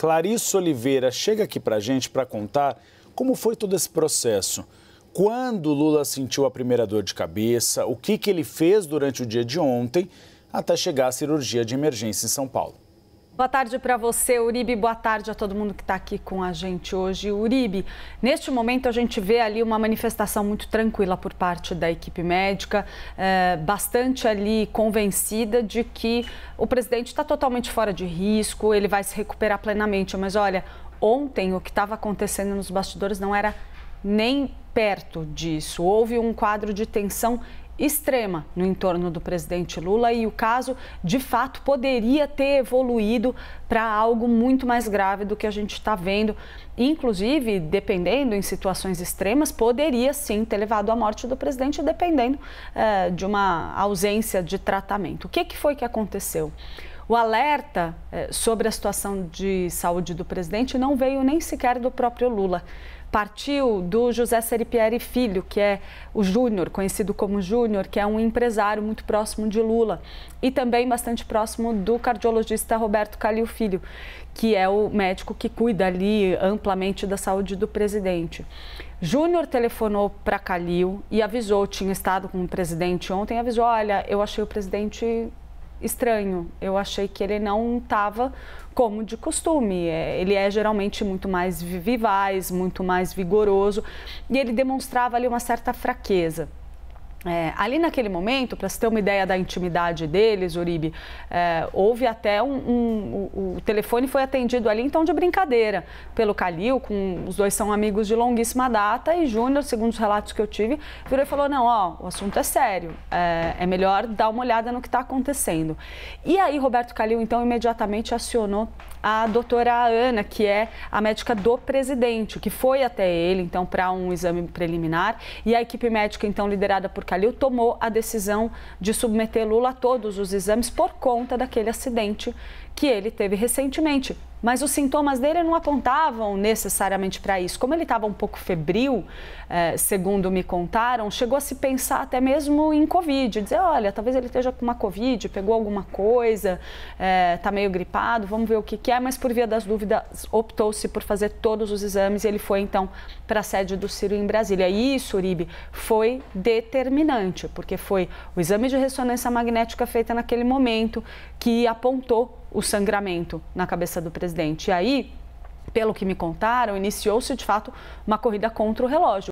Clarice Oliveira chega aqui para a gente para contar como foi todo esse processo. Quando Lula sentiu a primeira dor de cabeça, o que, que ele fez durante o dia de ontem até chegar à cirurgia de emergência em São Paulo. Boa tarde para você, Uribe. Boa tarde a todo mundo que está aqui com a gente hoje. Uribe, neste momento a gente vê ali uma manifestação muito tranquila por parte da equipe médica, é, bastante ali convencida de que o presidente está totalmente fora de risco, ele vai se recuperar plenamente. Mas olha, ontem o que estava acontecendo nos bastidores não era nem perto disso. Houve um quadro de tensão extrema no entorno do presidente Lula e o caso, de fato, poderia ter evoluído para algo muito mais grave do que a gente está vendo. Inclusive, dependendo em situações extremas, poderia sim ter levado à morte do presidente, dependendo eh, de uma ausência de tratamento. O que, que foi que aconteceu? O alerta eh, sobre a situação de saúde do presidente não veio nem sequer do próprio Lula. Partiu do José Seripieri Filho, que é o Júnior, conhecido como Júnior, que é um empresário muito próximo de Lula e também bastante próximo do cardiologista Roberto Calil Filho, que é o médico que cuida ali amplamente da saúde do presidente. Júnior telefonou para Calil e avisou, tinha estado com o presidente ontem, avisou, olha, eu achei o presidente estranho. Eu achei que ele não estava como de costume. É, ele é geralmente muito mais vivaz, muito mais vigoroso e ele demonstrava ali uma certa fraqueza. É, ali naquele momento, para se ter uma ideia da intimidade deles, Uribe, é, houve até um, um, um, O telefone foi atendido ali, então, de brincadeira, pelo Calil, com, os dois são amigos de longuíssima data, e Júnior, segundo os relatos que eu tive, virou e falou: não, ó, o assunto é sério, é, é melhor dar uma olhada no que está acontecendo. E aí, Roberto Calil, então, imediatamente acionou a doutora Ana, que é a médica do presidente, que foi até ele, então, para um exame preliminar, e a equipe médica, então, liderada por Calil tomou a decisão de submeter Lula a todos os exames por conta daquele acidente que ele teve recentemente, mas os sintomas dele não apontavam necessariamente para isso. Como ele estava um pouco febril, eh, segundo me contaram, chegou a se pensar até mesmo em Covid, dizer, olha, talvez ele esteja com uma Covid, pegou alguma coisa, está eh, meio gripado, vamos ver o que, que é, mas por via das dúvidas optou-se por fazer todos os exames e ele foi então para a sede do Ciro em Brasília. E isso, Uribe, foi determinante, porque foi o exame de ressonância magnética feita naquele momento que apontou o sangramento na cabeça do presidente. E aí, pelo que me contaram, iniciou-se de fato uma corrida contra o relógio.